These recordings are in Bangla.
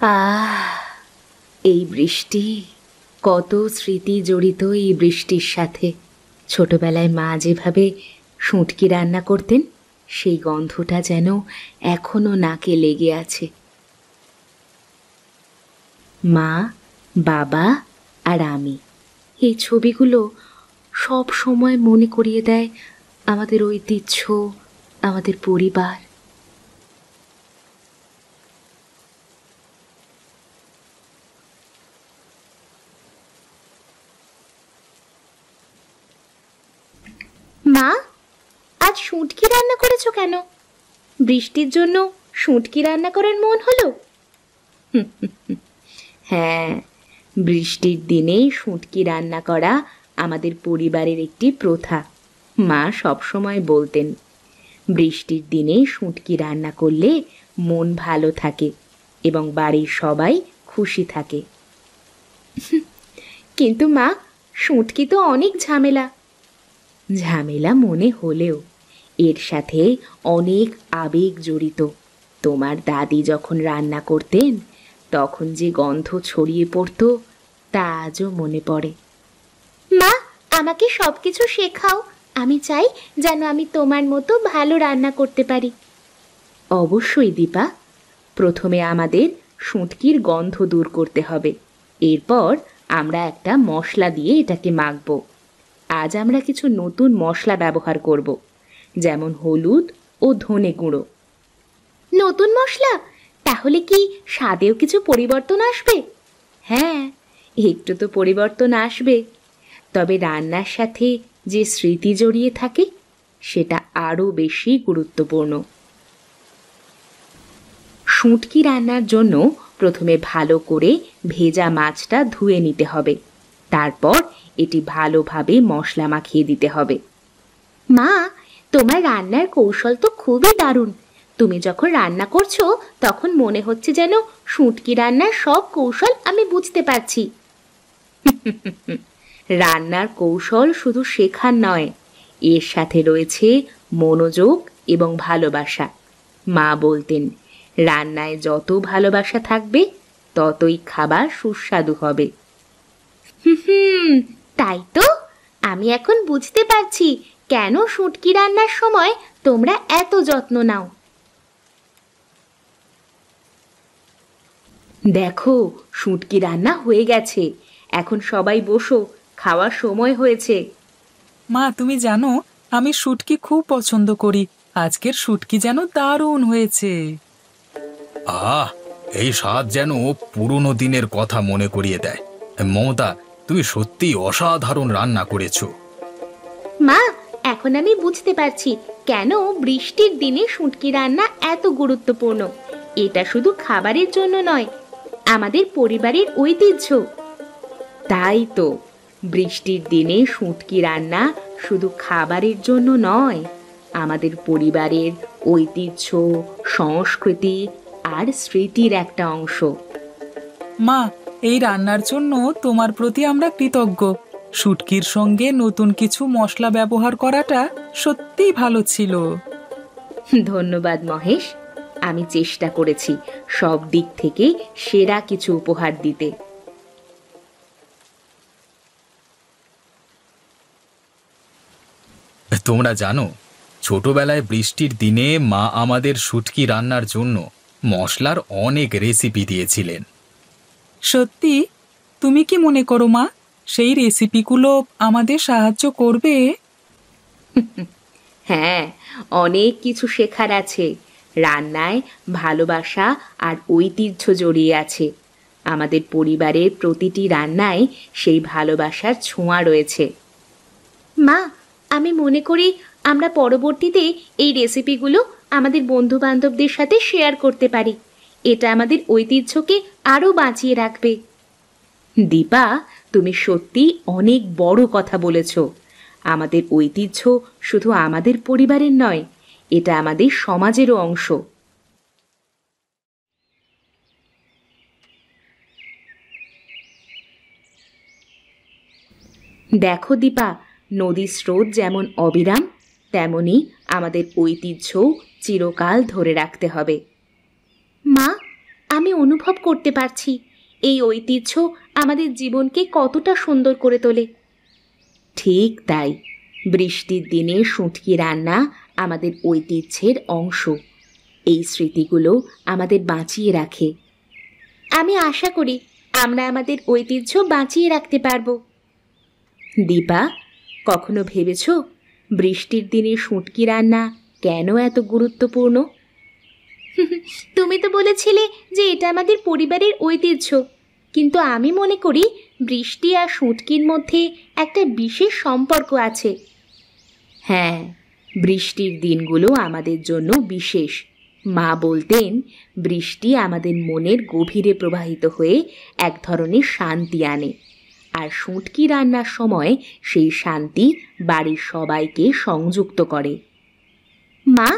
আহ এই বৃষ্টি কত স্মৃতি জড়িত এই বৃষ্টির সাথে ছোটবেলায় মা যেভাবে শুঁটকি রান্না করতেন সেই গন্ধটা যেন এখনও নাকে লেগে আছে মা বাবা আর আমি এই ছবিগুলো সব সময় মনে করিয়ে দেয় আমাদের ঐতিহ্য আমাদের পরিবার রান্না করেছো কেন বৃষ্টির জন্য শুঁটকি রান্না করার মন হলো হ্যাঁ বৃষ্টির দিনেই শুঁটকি রান্না করা আমাদের পরিবারের একটি প্রথা মা সবসময় বলতেন বৃষ্টির দিনে সুটকি রান্না করলে মন ভালো থাকে এবং বাড়ির সবাই খুশি থাকে কিন্তু মা সুটকি তো অনেক ঝামেলা ঝামেলা মনে হলেও এর সাথে অনেক আবেগ জড়িত তোমার দাদি যখন রান্না করতেন তখন যে গন্ধ ছড়িয়ে পড়ত তা আজও মনে পড়ে মা আমাকে সব কিছু শেখাও আমি চাই যেন আমি তোমার মতো ভালো রান্না করতে পারি অবশ্যই দীপা প্রথমে আমাদের সুঁতকির গন্ধ দূর করতে হবে এরপর আমরা একটা মশলা দিয়ে এটাকে মাখব আজ আমরা কিছু নতুন মশলা ব্যবহার করবো যেমন হলুদ ও ধনে গুঁড়ো নতুন মশলা তাহলে কি স্বাদেও কিছু পরিবর্তন আসবে হ্যাঁ একটু তো পরিবর্তন আসবে তবে রান্নার সাথে যে স্মৃতি জড়িয়ে থাকে সেটা আরও বেশি গুরুত্বপূর্ণ শুঁটকি রান্নার জন্য প্রথমে ভালো করে ভেজা মাছটা ধুয়ে নিতে হবে তারপর এটি ভালোভাবে মশলা মাখিয়ে দিতে হবে মা তোমার রান্নার কৌশল তো খুবই দারুণ তুমি যখন রান্না করছো তখন মনে হচ্ছে যেন সুটকি রান্নার সব কৌশল আমি বুঝতে পারছি রান্নার কৌশল শুধু শেখার নয় এর সাথে রয়েছে মনোযোগ এবং ভালোবাসা মা বলতেন রান্নায় যত ভালোবাসা থাকবে ততই খাবার সুস্বাদু হবে তাই তো আমি এখন বুঝতে পারছি কেন শুটকি রান্নার সময় তোমরা এত যত্ন নাও দেখো শুটকি রান্না হয়ে গেছে এখন সবাই বসো খাওয়ার সময় হয়েছে মা তুমি জানো আমি শুটকি খুব পছন্দ করি আজকের শুটকি যেন দারুণ হয়েছে আহ এই স্বাদ যেন পুরনো দিনের কথা মনে করিয়ে দেয় মমতা তুমি সত্যি অসাধারণ রান্না করেছো মা এখন আমি বুঝতে পারছি কেন বৃষ্টির দিনে সুটকি রান্না এত গুরুত্বপূর্ণ এটা শুধু খাবারের জন্য নয় আমাদের পরিবারের ঐতিহ্য তাই তো বৃষ্টির দিনে সুটকি রান্না শুধু খাবারের জন্য নয় আমাদের পরিবারের ঐতিহ্য সংস্কৃতি আর স্মৃতির একটা অংশ মা এই রান্নার জন্য তোমার প্রতি আমরা কৃতজ্ঞ শুটকির সঙ্গে নতুন কিছু মশলা ব্যবহার করাটা সত্যিই ভালো ছিল ধন্যবাদ মহেশ আমি চেষ্টা করেছি সব দিক থেকে সেরা কিছু উপহার দিতে তোমরা জানো ছোটবেলায় বৃষ্টির দিনে মা আমাদের শুটকি রান্নার জন্য মশলার অনেক রেসিপি দিয়েছিলেন সত্যি তুমি কি মনে করো মা সেই রেসিপিগুলো আমাদের সাহায্য করবে হ্যাঁ অনেক কিছু শেখার আছে রান্নায় ভালোবাসা আর ঐতিহ্য জড়িয়ে আছে আমাদের পরিবারের প্রতিটি রান্নায় সেই ভালোবাসার ছোঁয়া রয়েছে মা আমি মনে করি আমরা পরবর্তীতে এই রেসিপিগুলো আমাদের বন্ধু বান্ধবদের সাথে শেয়ার করতে পারি এটা আমাদের ঐতিহ্যকে আরও বাঁচিয়ে রাখবে দীপা তুমি সত্যি অনেক বড় কথা বলেছ আমাদের ঐতিহ্য শুধু আমাদের পরিবারের নয় এটা আমাদের সমাজেরও অংশ দেখো দীপা নদীর স্রোত যেমন অবিরাম তেমনি আমাদের ঐতিহ্য চিরকাল ধরে রাখতে হবে মা আমি অনুভব করতে পারছি এই ঐতিহ্য আমাদের জীবনকে কতটা সুন্দর করে তোলে ঠিক তাই বৃষ্টির দিনে শুঁটকি রান্না আমাদের ঐতিহ্যের অংশ এই স্মৃতিগুলো আমাদের বাঁচিয়ে রাখে আমি আশা করি আমরা আমাদের ঐতিহ্য বাঁচিয়ে রাখতে পারব দীপা কখনো ভেবেছ বৃষ্টির দিনে শুঁটকি রান্না কেন এত গুরুত্বপূর্ণ তুমি তো বলেছিলে যে এটা আমাদের পরিবারের ঐতিহ্য কিন্তু আমি মনে করি বৃষ্টি আর সুটকির মধ্যে একটা বিশেষ সম্পর্ক আছে হ্যাঁ বৃষ্টির দিনগুলো আমাদের জন্য বিশেষ মা বলতেন বৃষ্টি আমাদের মনের গভীরে প্রবাহিত হয়ে এক ধরনের শান্তি আনে আর শুঁটকি রান্নার সময় সেই শান্তি বাড়ির সবাইকে সংযুক্ত করে মা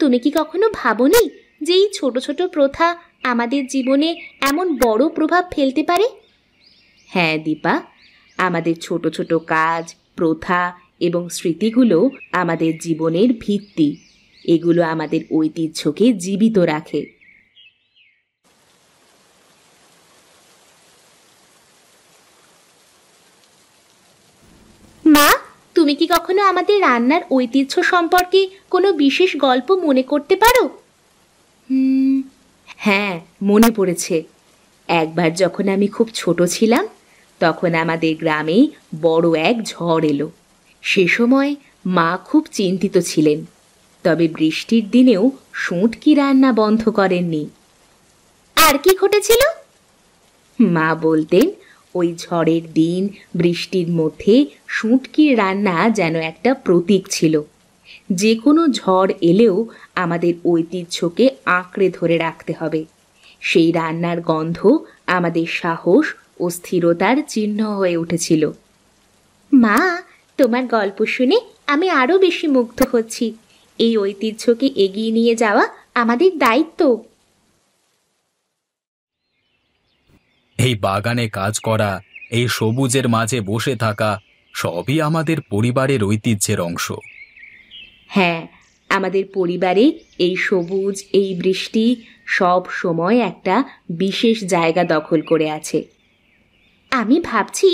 তুমি কি কখনো ভাবনি যে এই ছোটো ছোটো প্রথা আমাদের জীবনে এমন বড় প্রভাব ফেলতে পারে হ্যাঁ দীপা আমাদের ছোট ছোট কাজ প্রথা এবং স্মৃতিগুলো আমাদের জীবনের ভিত্তি এগুলো আমাদের ঐতিহ্যকে জীবিত রাখে মা তুমি কি কখনো আমাদের রান্নার ঐতিহ্য সম্পর্কে কোনো বিশেষ গল্প মনে করতে পারো হ্যাঁ মনে পড়েছে একবার যখন আমি খুব ছোট ছিলাম তখন আমাদের গ্রামে বড় এক ঝড় এলো সে সময় মা খুব চিন্তিত ছিলেন তবে বৃষ্টির দিনেও কি রান্না বন্ধ করেননি আর কি ঘটেছিল মা বলতেন ওই ঝড়ের দিন বৃষ্টির মধ্যে সুঁটকির রান্না যেন একটা প্রতীক ছিল যে কোনো ঝড় এলেও আমাদের ঐতিহ্যকে আঁকড়ে ধরে রাখতে হবে সেই রান্নার গন্ধ আমাদের সাহস ও স্থিরতার চিহ্ন হয়ে উঠেছিল মা তোমার গল্প শুনে আমি আরও বেশি মুগ্ধ হচ্ছি এই ঐতিহ্যকে এগিয়ে নিয়ে যাওয়া আমাদের দায়িত্ব এই বাগানে কাজ করা এই সবুজের মাঝে বসে থাকা সবই আমাদের পরিবারের ঐতিহ্যের অংশ হ্যাঁ আমাদের পরিবারে এই সবুজ এই বৃষ্টি সব সময় একটা বিশেষ জায়গা দখল করে আছে আমি ভাবছি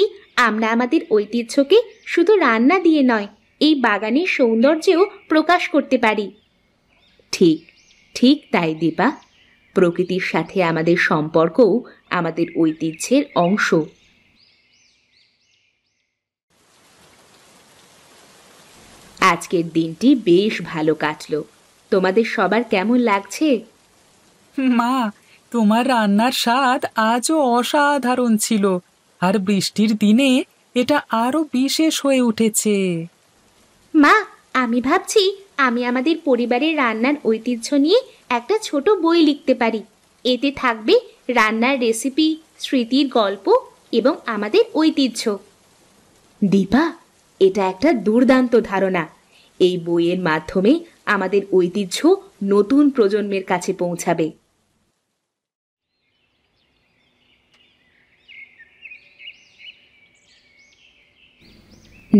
আমরা আমাদের ঐতিহ্যকে শুধু রান্না দিয়ে নয় এই বাগানের সৌন্দর্যেও প্রকাশ করতে পারি ঠিক ঠিক তাই দীপা প্রকৃতির সাথে আমাদের সম্পর্কও আমাদের ঐতিহ্যের অংশ আজকের দিনটি বেশ ভালো কাটলো তোমাদের সবার কেমন লাগছে মা তোমার রান্নার স্বাদ আজও অসাধারণ ছিল আর বৃষ্টির দিনে এটা আরো বিশেষ হয়ে উঠেছে মা আমি ভাবছি আমি আমাদের পরিবারের রান্নার ঐতিহ্য নিয়ে একটা ছোট বই লিখতে পারি এতে থাকবে রান্নার রেসিপি স্মৃতির গল্প এবং আমাদের ঐতিহ্য দীপা এটা একটা দুর্দান্ত ধারণা এই বইয়ের মাধ্যমে আমাদের ঐতিহ্য নতুন প্রজন্মের কাছে পৌঁছাবে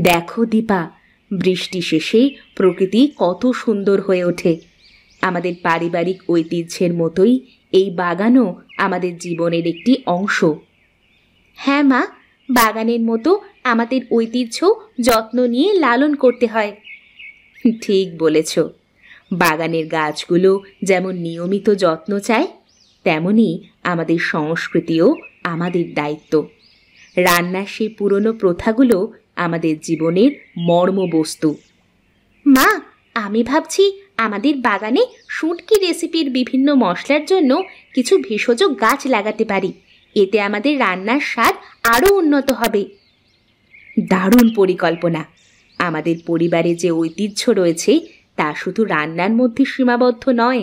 দেখো দীপা বৃষ্টি শেষে প্রকৃতি কত সুন্দর হয়ে ওঠে আমাদের পারিবারিক ঐতিহ্যের মতোই এই বাগানও আমাদের জীবনের একটি অংশ হ্যাঁ মা বাগানের মতো আমাদের ঐতিহ্য যত্ন নিয়ে লালন করতে হয় ঠিক বলেছ বাগানের গাছগুলো যেমন নিয়মিত যত্ন চায় তেমনি আমাদের সংস্কৃতিও আমাদের দায়িত্ব রান্নার সেই পুরনো প্রথাগুলো আমাদের জীবনের মর্মবস্তু মা আমি ভাবছি আমাদের বাগানে শুটকি রেসিপির বিভিন্ন মশলার জন্য কিছু ভেষজ গাছ লাগাতে পারি এতে আমাদের রান্নার স্বাদ আরও উন্নত হবে দারুণ পরিকল্পনা আমাদের পরিবারে যে ঐতিহ্য রয়েছে তা শুধু রান্নার মধ্যে সীমাবদ্ধ নয়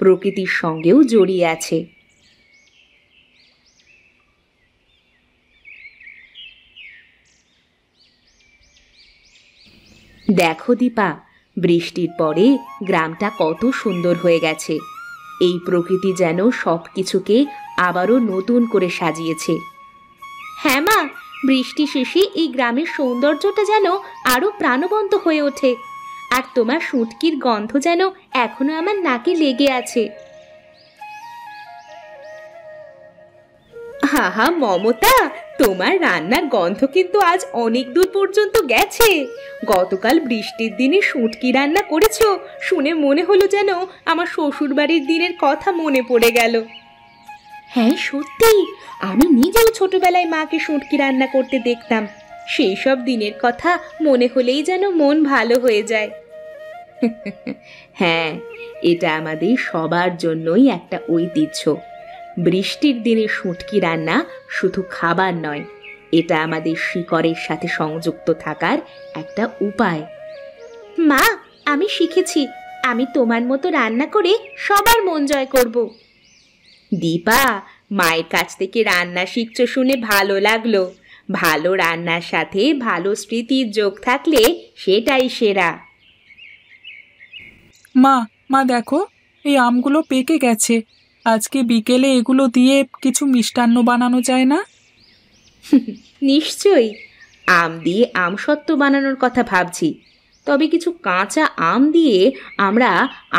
প্রকৃতির সঙ্গেও জড়িয়ে আছে দেখো দীপা বৃষ্টির পরে গ্রামটা কত সুন্দর হয়ে গেছে এই প্রকৃতি যেন সব কিছুকে আবারও নতুন করে সাজিয়েছে হ্যাঁ মা বৃষ্টি শেষে এই গ্রামের সৌন্দর্যটা যেন আরও প্রাণবন্ত হয়ে ওঠে আর তোমার সুটকির গন্ধ যেন এখনো আমার নাকে লেগে আছে হাহা মমতা তোমার রান্নার গন্ধ কিন্তু আজ অনেক দূর পর্যন্ত গেছে গতকাল বৃষ্টির দিনে শুটকি রান্না করেছো শুনে মনে হলো যেন আমার শ্বশুরবাড়ির দিনের কথা মনে পড়ে গেল হ্যাঁ সত্যি আমি নিজেও ছোটবেলায় মাকে শুটকি রান্না করতে দেখতাম সেই সব দিনের কথা মনে হলেই যেন মন ভালো হয়ে যায় হ্যাঁ এটা আমাদের সবার জন্যই একটা ঐতিহ্য বৃষ্টির দিনে সুটকি রান্না শুধু খাবার নয় এটা আমাদের শিকড়ের সাথে সংযুক্ত থাকার একটা উপায় মা আমি শিখেছি আমি তোমার মতো রান্না করে সবার মন জয় করবো দীপা মায়ের কাছ থেকে রান্না শিখছো শুনে ভালো লাগলো ভালো রান্নার সাথে ভালো স্মৃতির যোগ থাকলে সেটাই সেরা মা মা দেখো এই আমগুলো পেকে গেছে আজকে বিকেলে এগুলো দিয়ে কিছু মিষ্টান্ন বানানো যায় না নিশ্চয়ই আম দিয়ে আম আমসত্ব বানানোর কথা ভাবছি তবে কিছু কাঁচা আম দিয়ে আমরা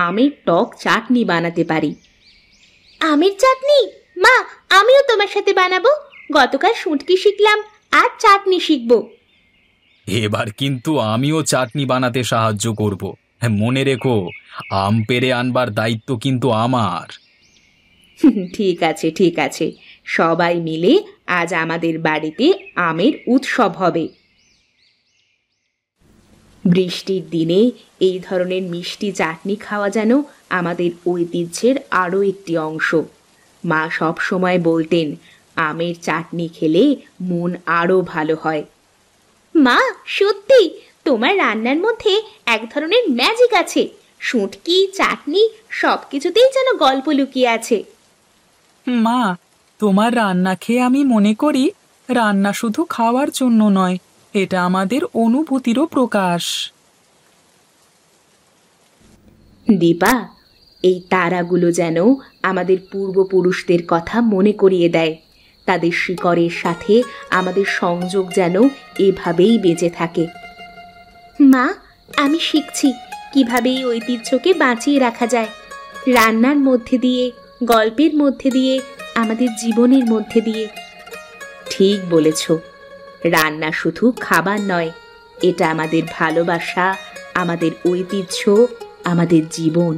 আমের টক চাটনি বানাতে পারি আমের চাটনি মা আমিও তোমার সাথে বানাবো গতকাল শুঁটকি শিখলাম আর চাটনি শিখবো এবার কিন্তু আমিও চাটনি বানাতে সাহায্য করব হ্যাঁ, মনে রেখো আম পেরে আনবার দায়িত্ব কিন্তু আমার ঠিক আছে ঠিক আছে সবাই মিলে আজ আমাদের বাড়িতে আমের উৎসব হবে বৃষ্টির দিনে এই ধরনের মিষ্টি চাটনি খাওয়া যেন আমাদের ঐতিহ্যের আরও একটি অংশ মা সব সময় বলতেন আমের চাটনি খেলে মন আরও ভালো হয় মা সত্যি তোমার রান্নার মধ্যে এক ধরনের ম্যাজিক আছে শুঁটকি চাটনি সব কিছুতেই যেন গল্প লুকিয়ে আছে মা তোমার রান্না খেয়ে আমি মনে করি রান্না শুধু খাওয়ার জন্য নয় এটা আমাদের অনুভূতিরও প্রকাশ দীপা এই তারাগুলো যেন আমাদের পূর্বপুরুষদের কথা মনে করিয়ে দেয় তাদের শিকড়ের সাথে আমাদের সংযোগ যেন এভাবেই বেঁচে থাকে মা আমি শিখছি কিভাবে এই ঐতিহ্যকে বাঁচিয়ে রাখা যায় রান্নার মধ্যে দিয়ে গল্পের মধ্যে দিয়ে আমাদের জীবনের মধ্যে দিয়ে ঠিক বলেছো রান্না শুধু খাবার নয় এটা আমাদের ভালোবাসা আমাদের ঐতিহ্য আমাদের জীবন